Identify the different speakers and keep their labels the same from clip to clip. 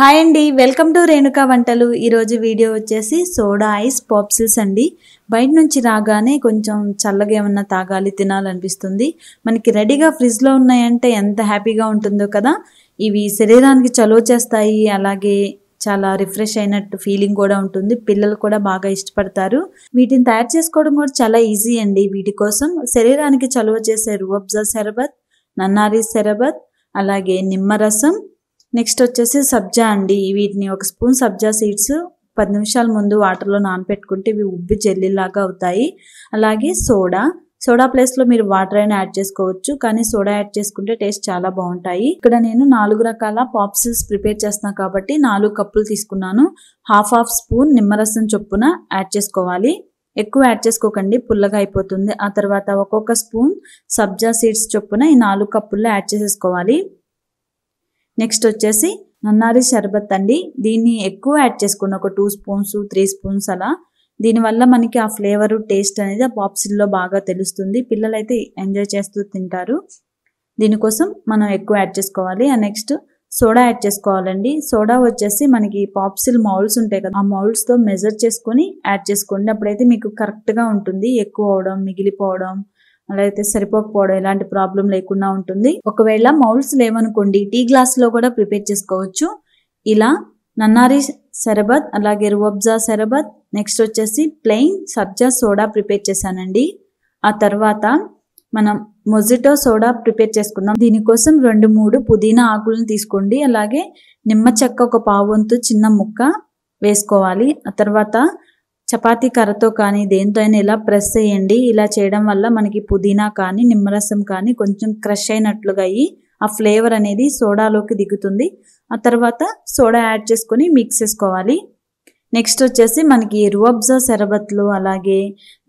Speaker 1: hi అండి welcome to Renuka వంటలు ఈరోజు వీడియో వచ్చేసి సోడా ఐస్ పాప్సిల్స్ అండి బయట నుంచి రాగానే కొంచెం చల్లగా ఏమన్నా తాగాలి తినాలనిపిస్తుంది మనకి రెడీగా ఫ్రిడ్జ్లో ఉన్నాయంటే ఎంత హ్యాపీగా ఉంటుందో కదా ఇవి శరీరానికి చలువ చేస్తాయి అలాగే చాలా రిఫ్రెష్ అయినట్టు ఫీలింగ్ కూడా ఉంటుంది పిల్లలు కూడా బాగా ఇష్టపడతారు వీటిని తయారు చేసుకోవడం కూడా చాలా ఈజీ అండి వీటి కోసం శరీరానికి చలువ చేసే రువబ్జా శరబత్ నన్నారీ శరబత్ అలాగే నిమ్మరసం నెక్స్ట్ వచ్చేసి సబ్జా అండి వీటిని ఒక స్పూన్ సబ్జా సీడ్స్ పది నిమిషాల ముందు వాటర్లో నానపెట్టుకుంటే ఇవి ఉబ్బి జెల్లీలాగా అవుతాయి అలాగే సోడా సోడా ప్లేస్లో మీరు వాటర్ అయినా యాడ్ చేసుకోవచ్చు కానీ సోడా యాడ్ చేసుకుంటే టేస్ట్ చాలా బాగుంటాయి ఇక్కడ నేను నాలుగు రకాల పాప్సిల్స్ ప్రిపేర్ చేస్తున్నాను కాబట్టి నాలుగు కప్పులు తీసుకున్నాను హాఫ్ హాఫ్ స్పూన్ నిమ్మరసం చొప్పున యాడ్ చేసుకోవాలి ఎక్కువ యాడ్ చేసుకోకండి పుల్లగా అయిపోతుంది ఆ తర్వాత ఒక్కొక్క స్పూన్ సబ్జా సీడ్స్ చొప్పున ఈ నాలుగు కప్పుల్లో యాడ్ చేసేసుకోవాలి నెక్స్ట్ వచ్చేసి నన్నారి షర్బత్ అండి దీన్ని ఎక్కువ యాడ్ చేసుకోండి ఒక టూ స్పూన్స్ త్రీ స్పూన్స్ అలా దీనివల్ల మనకి ఆ ఫ్లేవర్ టేస్ట్ అనేది ఆ పాప్సిల్లో బాగా తెలుస్తుంది పిల్లలైతే ఎంజాయ్ చేస్తూ తింటారు దీనికోసం మనం ఎక్కువ యాడ్ చేసుకోవాలి ఆ నెక్స్ట్ సోడా యాడ్ చేసుకోవాలండి సోడా వచ్చేసి మనకి పాప్సిల్ మౌల్స్ ఉంటాయి కదా ఆ మౌల్స్తో మెజర్ చేసుకొని యాడ్ చేసుకోండి అప్పుడైతే మీకు కరెక్ట్గా ఉంటుంది ఎక్కువ అవడం మిగిలిపోవడం అలా అయితే సరిపోకపోవడం ఎలాంటి ప్రాబ్లం లేకుండా ఉంటుంది ఒకవేళ మౌల్స్ లేవనుకోండి టీ గ్లాస్లో కూడా ప్రిపేర్ చేసుకోవచ్చు ఇలా నన్నారి శరబత్ అలాగే రువబ్జా శరబత్ నెక్స్ట్ వచ్చేసి ప్లెయిన్ సబ్జా సోడా ప్రిపేర్ చేశానండి ఆ తర్వాత మనం మొజిటో సోడా ప్రిపేర్ చేసుకుందాం దీనికోసం రెండు మూడు పుదీనా ఆకులను తీసుకోండి అలాగే నిమ్మ చెక్క ఒక పావు వంతు చిన్న ముక్క వేసుకోవాలి ఆ తర్వాత చపాతీ కర్రతో కానీ దేంతో అయినా ఇలా ప్రెస్ చేయండి ఇలా చేయడం వల్ల మనకి పుదీనా కానీ నిమ్మరసం కానీ కొంచెం క్రష్ అయినట్లుగా అయ్యి ఆ ఫ్లేవర్ అనేది సోడాలోకి దిగుతుంది ఆ తర్వాత సోడా యాడ్ చేసుకొని మిక్స్ చేసుకోవాలి నెక్స్ట్ వచ్చేసి మనకి రువబ్జా శరబత్లు అలాగే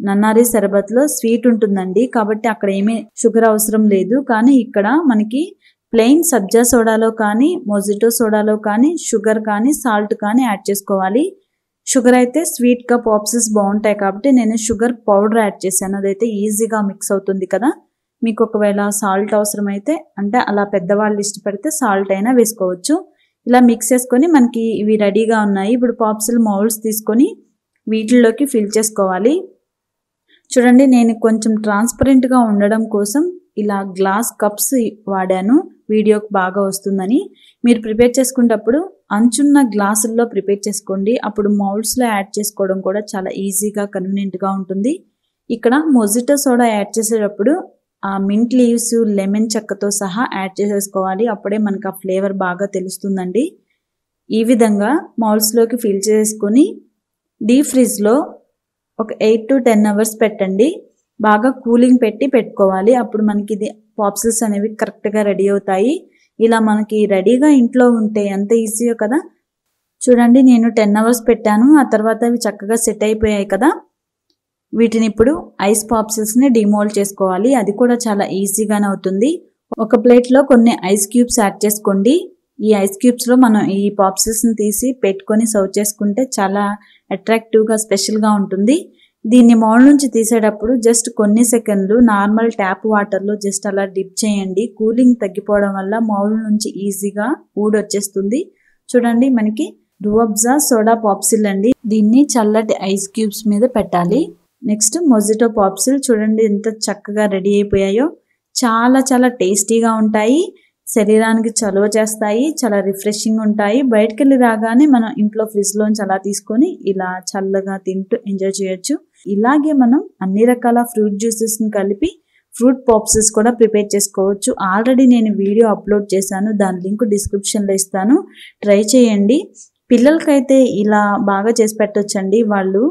Speaker 1: నన్నారి శరబత్లో స్వీట్ ఉంటుందండి కాబట్టి అక్కడ ఏమీ షుగర్ అవసరం లేదు కానీ ఇక్కడ మనకి ప్లెయిన్ సబ్జా సోడాలో కానీ మొజిటో సోడాలో కానీ షుగర్ కానీ సాల్ట్ కానీ యాడ్ చేసుకోవాలి షుగర్ అయితే స్వీట్గా పాప్సెస్ బాగుంటాయి కాబట్టి నేను షుగర్ పౌడర్ యాడ్ చేశాను అదైతే ఈజీగా మిక్స్ అవుతుంది కదా మీకు ఒకవేళ సాల్ట్ అవసరమైతే అంటే అలా పెద్దవాళ్ళు ఇష్టపడితే సాల్ట్ అయినా వేసుకోవచ్చు ఇలా మిక్స్ చేసుకొని మనకి ఇవి రెడీగా ఉన్నాయి ఇప్పుడు పాప్సిల్ మౌల్స్ తీసుకొని వీటిల్లోకి ఫిల్ చేసుకోవాలి చూడండి నేను కొంచెం ట్రాన్స్పరెంట్గా ఉండడం కోసం ఇలా గ్లాస్ కప్స్ వాడాను వీడియోకి బాగా వస్తుందని మీరు ప్రిపేర్ చేసుకునేటప్పుడు అంచున్న గ్లాసుల్లో ప్రిపేర్ చేసుకోండి అప్పుడు మౌల్డ్స్లో యాడ్ చేసుకోవడం కూడా చాలా ఈజీగా కన్వీనియంట్గా ఉంటుంది ఇక్కడ మొజిటో సోడా యాడ్ చేసేటప్పుడు ఆ మింట్ లీవ్స్ లెమన్ చెక్కతో సహా యాడ్ చేసేసుకోవాలి అప్పుడే మనకు ఆ ఫ్లేవర్ బాగా తెలుస్తుందండి ఈ విధంగా మౌల్స్లోకి ఫిల్ చేసుకొని డీప్ ఫ్రిడ్జ్లో ఒక ఎయిట్ టు టెన్ అవర్స్ పెట్టండి బాగా కూలింగ్ పెట్టి పెట్టుకోవాలి అప్పుడు మనకి ఇది పాప్సిల్స్ అనేవి కరెక్ట్గా రెడీ అవుతాయి ఇలా మనకి రెడీగా ఇంట్లో ఉంటే ఎంత ఈజీయో కదా చూడండి నేను టెన్ అవర్స్ పెట్టాను ఆ తర్వాత అవి చక్కగా సెట్ అయిపోయాయి కదా వీటిని ఇప్పుడు ఐస్ పాప్సిల్స్ని డిమోల్డ్ చేసుకోవాలి అది కూడా చాలా ఈజీగానే అవుతుంది ఒక ప్లేట్లో కొన్ని ఐస్ క్యూబ్స్ యాడ్ చేసుకోండి ఈ ఐస్ క్యూబ్స్లో మనం ఈ పాప్సిల్స్ని తీసి పెట్టుకొని సర్వ్ చేసుకుంటే చాలా అట్రాక్టివ్గా స్పెషల్గా ఉంటుంది దీన్ని మౌల్ నుంచి తీసేటప్పుడు జస్ట్ కొన్ని సెకండ్లు నార్మల్ ట్యాప్ వాటర్లో జస్ట్ అలా డిప్ చేయండి కూలింగ్ తగ్గిపోవడం వల్ల మౌల్ నుంచి ఈజీగా ఊడొచ్చేస్తుంది చూడండి మనకి రువబ్జా సోడా పాప్సిల్ అండి దీన్ని చల్లటి ఐస్ క్యూబ్స్ మీద పెట్టాలి నెక్స్ట్ మొజిటో పాప్సిల్ చూడండి ఎంత చక్కగా రెడీ అయిపోయాయో చాలా చాలా టేస్టీగా ఉంటాయి శరీరానికి చలువ చేస్తాయి చాలా రిఫ్రెషింగ్ ఉంటాయి బయటకు వెళ్ళి రాగానే మనం ఇంట్లో ఫ్రిడ్జ్లోంచి అలా తీసుకొని ఇలా చల్లగా తింటూ ఎంజాయ్ చేయొచ్చు ఇలాగే మనం అన్ని రకాల ఫ్రూట్ జ్యూసెస్ని కలిపి ఫ్రూట్ పాప్సెస్ కూడా ప్రిపేర్ చేసుకోవచ్చు ఆల్రెడీ నేను వీడియో అప్లోడ్ చేశాను దాని లింక్ డిస్క్రిప్షన్లో ఇస్తాను ట్రై చేయండి పిల్లలకైతే ఇలా బాగా చేసి పెట్టొచ్చండి వాళ్ళు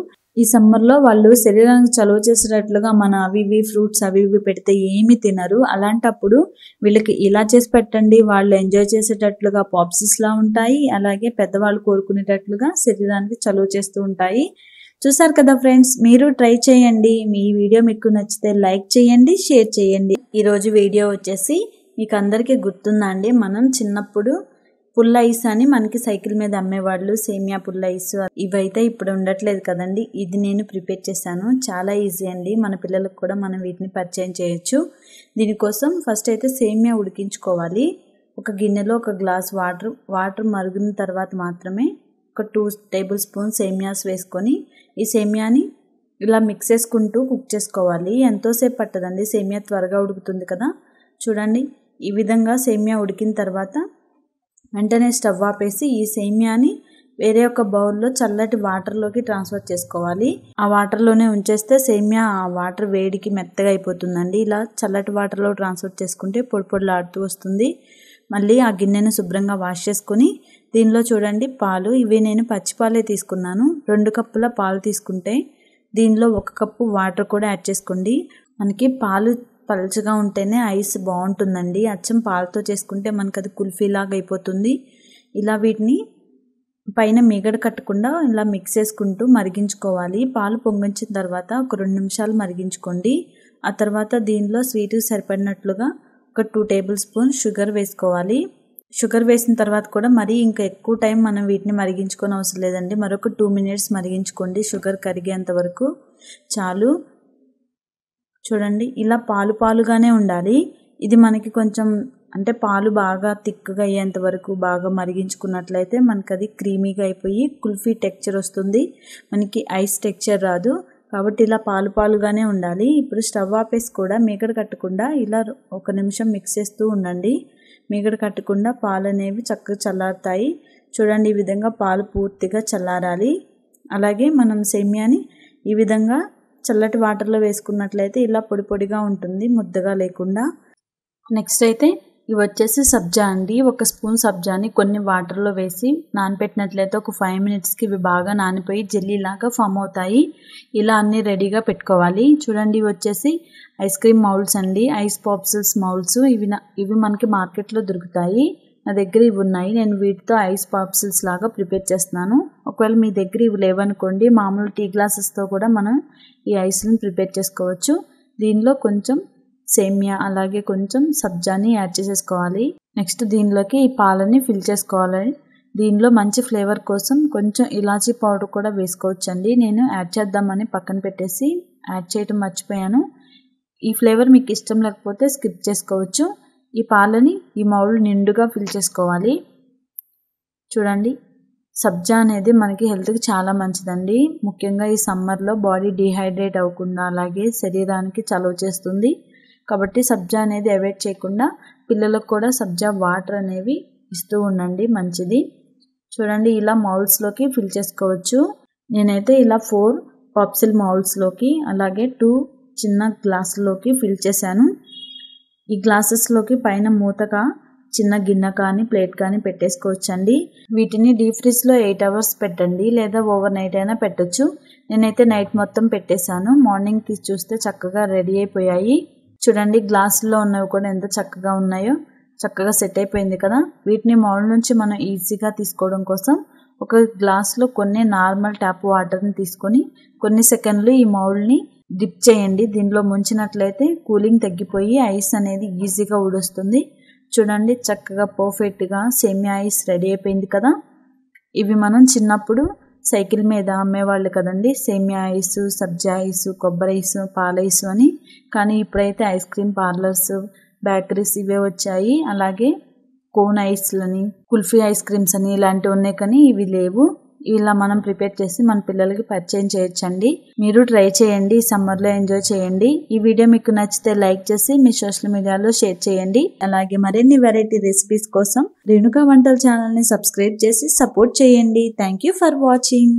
Speaker 1: ఈ సమ్మర్లో వాళ్ళు శరీరానికి చలువ చేసేటట్లుగా మన అవి ఇవి ఫ్రూట్స్ అవి ఇవి పెడితే ఏమి తినరు అలాంటప్పుడు వీళ్ళకి ఇలా చేసి పెట్టండి వాళ్ళు ఎంజాయ్ చేసేటట్లుగా పాప్సిస్లా ఉంటాయి అలాగే పెద్దవాళ్ళు కోరుకునేటట్లుగా శరీరానికి చలువ చేస్తూ ఉంటాయి చూసారు కదా ఫ్రెండ్స్ మీరు ట్రై చేయండి మీ వీడియో మీకు నచ్చితే లైక్ చేయండి షేర్ చేయండి ఈరోజు వీడియో వచ్చేసి మీకు అందరికీ గుర్తుందా అండి మనం చిన్నప్పుడు పుల్ల ఐస్ అని మనకి సైకిల్ మీద అమ్మేవాళ్ళు సేమియా పుల్ల ఐస్ ఇవైతే ఇప్పుడు ఉండట్లేదు కదండి ఇది నేను ప్రిపేర్ చేశాను చాలా ఈజీ అండి మన పిల్లలకు కూడా మనం వీటిని పరిచయం చేయొచ్చు దీనికోసం ఫస్ట్ అయితే సేమియా ఉడికించుకోవాలి ఒక గిన్నెలో ఒక గ్లాస్ వాటర్ వాటర్ మరుగున తర్వాత మాత్రమే ఒక టూ టేబుల్ స్పూన్ సేమియాస్ వేసుకొని ఈ సేమియాని ఇలా మిక్స్ చేసుకుంటూ కుక్ చేసుకోవాలి ఎంతోసేపు పట్టదండి సేమియా త్వరగా ఉడుకుతుంది కదా చూడండి ఈ విధంగా సేమియా ఉడికిన తర్వాత వెంటనే స్టవ్ ఆపేసి ఈ సేమియాని వేరే ఒక బౌల్లో చల్లటి వాటర్లోకి ట్రాన్స్ఫర్ చేసుకోవాలి ఆ వాటర్లోనే ఉంచేస్తే సేమియా ఆ వాటర్ వేడికి మెత్తగా అయిపోతుందండి ఇలా చల్లటి వాటర్లో ట్రాన్స్ఫర్ చేసుకుంటే పొడి పొడిలాడుతూ వస్తుంది మళ్ళీ ఆ గిన్నెను శుభ్రంగా వాష్ చేసుకుని దీనిలో చూడండి పాలు ఇవి నేను పచ్చిపాలే తీసుకున్నాను రెండు కప్పుల పాలు తీసుకుంటే దీనిలో ఒక కప్పు వాటర్ కూడా యాడ్ చేసుకోండి మనకి పాలు పలుచగా ఉంటేనే ఐస్ బాగుంటుందండి అచ్చం పాలతో చేసుకుంటే మనకు అది కుల్ఫీలాగా అయిపోతుంది ఇలా వీటిని పైన మిగడ కట్టకుండా ఇలా మిక్స్ చేసుకుంటూ మరిగించుకోవాలి పాలు పొంగించిన తర్వాత ఒక రెండు నిమిషాలు మరిగించుకోండి ఆ తర్వాత దీనిలో స్వీట్ సరిపడినట్లుగా ఒక టూ టేబుల్ స్పూన్ షుగర్ వేసుకోవాలి షుగర్ వేసిన తర్వాత కూడా మరీ ఇంకా ఎక్కువ టైం మనం వీటిని మరిగించుకొని అవసరం లేదండి మరొక టూ మినిట్స్ మరిగించుకోండి షుగర్ కరిగేంత వరకు చాలు చూడండి ఇలా పాలు పాలుగానే ఉండాలి ఇది మనకి కొంచెం అంటే పాలు బాగా థిక్గా అయ్యేంత వరకు బాగా మరిగించుకున్నట్లయితే మనకు అది క్రీమీగా అయిపోయి కుల్ఫీ టెక్చర్ వస్తుంది మనకి ఐస్ టెక్చర్ రాదు కాబట్టి ఇలా పాలు పాలుగానే ఉండాలి ఇప్పుడు స్టవ్ ఆపేసి కూడా మీగడ కట్టకుండా ఇలా ఒక నిమిషం మిక్స్ చేస్తూ ఉండండి మీగడ కట్టకుండా పాలు అనేవి చక్కగా చల్లారుతాయి చూడండి ఈ విధంగా పాలు పూర్తిగా చల్లారాలి అలాగే మనం సేమ్యాని ఈ విధంగా చల్లటి వాటర్లో వేసుకున్నట్లయితే ఇలా పొడి పొడిగా ఉంటుంది ముద్దగా లేకుండా నెక్స్ట్ అయితే ఇవి వచ్చేసి సబ్జా అండి ఒక స్పూన్ సబ్జాని కొన్ని వాటర్లో వేసి నానపెట్టినట్లయితే ఒక ఫైవ్ మినిట్స్కి ఇవి బాగా నానిపోయి జెల్లీలాగా ఫామ్ అవుతాయి ఇలా అన్నీ రెడీగా పెట్టుకోవాలి చూడండి ఇవి వచ్చేసి ఐస్ క్రీమ్ మౌల్స్ అండి ఐస్ పాప్సిల్స్ మౌల్స్ ఇవి ఇవి మనకి మార్కెట్లో దొరుకుతాయి నా దగ్గర ఇవి ఉన్నాయి నేను వీటితో ఐస్ పాప్సిల్స్ లాగా ప్రిపేర్ చేస్తున్నాను ఒకవేళ మీ దగ్గర ఇవి లేవనుకోండి మామూలు టీ గ్లాసెస్తో కూడా మనం ఈ ఐస్ని ప్రిపేర్ చేసుకోవచ్చు దీనిలో కొంచెం సేమియా అలాగే కొంచెం సబ్జాని యాడ్ చేసేసుకోవాలి నెక్స్ట్ దీనిలోకి ఈ పాలని ఫిల్ చేసుకోవాలి దీనిలో మంచి ఫ్లేవర్ కోసం కొంచెం ఇలాచీ పౌడర్ కూడా వేసుకోవచ్చండి నేను యాడ్ చేద్దామని పక్కన పెట్టేసి యాడ్ చేయటం మర్చిపోయాను ఈ ఫ్లేవర్ మీకు ఇష్టం లేకపోతే స్కిప్ చేసుకోవచ్చు ఈ పాలని ఈ మౌల్ నిండుగా ఫిల్ చేసుకోవాలి చూడండి సబ్జా అనేది మనకి హెల్త్కి చాలా మంచిదండి ముఖ్యంగా ఈ సమ్మర్లో బాడీ డిహైడ్రేట్ అవ్వకుండా అలాగే శరీరానికి చలవ చేస్తుంది కాబట్టి సబ్జా అనేది అవాయిడ్ చేయకుండా పిల్లలకు కూడా సబ్జా వాటర్ అనేవి ఇస్తూ ఉండండి మంచిది చూడండి ఇలా మౌల్స్లోకి ఫిల్ చేసుకోవచ్చు నేనైతే ఇలా ఫోర్ పప్సిల్ మౌల్స్లోకి అలాగే టూ చిన్న గ్లాసులోకి ఫిల్ చేశాను ఈ గ్లాసెస్లోకి పైన మూతగా చిన్న గిన్నె కానీ ప్లేట్ కానీ పెట్టేసుకోవచ్చండి వీటిని డీప్ ఫ్రిడ్జ్లో ఎయిట్ అవర్స్ పెట్టండి లేదా ఓవర్ నైట్ అయినా పెట్టచ్చు నేనైతే నైట్ మొత్తం పెట్టేశాను మార్నింగ్ తీసి చూస్తే చక్కగా రెడీ అయిపోయాయి చూడండి గ్లాసుల్లో ఉన్నవి కూడా ఎంత చక్కగా ఉన్నాయో చక్కగా సెట్ అయిపోయింది కదా వీటిని మౌల్ నుంచి మనం ఈజీగా తీసుకోవడం కోసం ఒక గ్లాస్లో కొన్ని నార్మల్ ట్యాప్ వాటర్ని తీసుకొని కొన్ని సెకండ్లు ఈ మౌల్ని డిప్ చేయండి దీనిలో ముంచినట్లయితే కూలింగ్ తగ్గిపోయి ఐస్ అనేది ఈజీగా ఊడొస్తుంది చూడండి చక్కగా పర్ఫెక్ట్గా సేమియా ఐస్ రెడీ అయిపోయింది కదా ఇవి మనం చిన్నప్పుడు సైకిల్ మీద అమ్మేవాళ్ళు కదండి సేమియా ఐస్ సబ్జా ఐస్ కొబ్బరి ఐస్ పాల ఐస్ అని కానీ ఇప్పుడైతే ఐస్ క్రీమ్ పార్లర్స్ బేకరీస్ ఇవే వచ్చాయి అలాగే కోన్ ఐస్లని కుల్ఫీ ఐస్ క్రీమ్స్ అని ఇలాంటివి ఉన్నాయి కానీ ఇవి లేవు ఇలా మనం ప్రిపేర్ చేసి మన పిల్లలకి పరిచయం చేయొచ్చండి మీరు ట్రై చేయండి సమ్మర్లో ఎంజాయ్ చేయండి ఈ వీడియో మీకు నచ్చితే లైక్ చేసి మీ సోషల్ మీడియాలో షేర్ చేయండి అలాగే మరిన్ని వెరైటీ రెసిపీస్ కోసం రేణుకా వంటల ఛానల్ని సబ్స్క్రైబ్ చేసి సపోర్ట్ చేయండి థ్యాంక్ ఫర్ వాచింగ్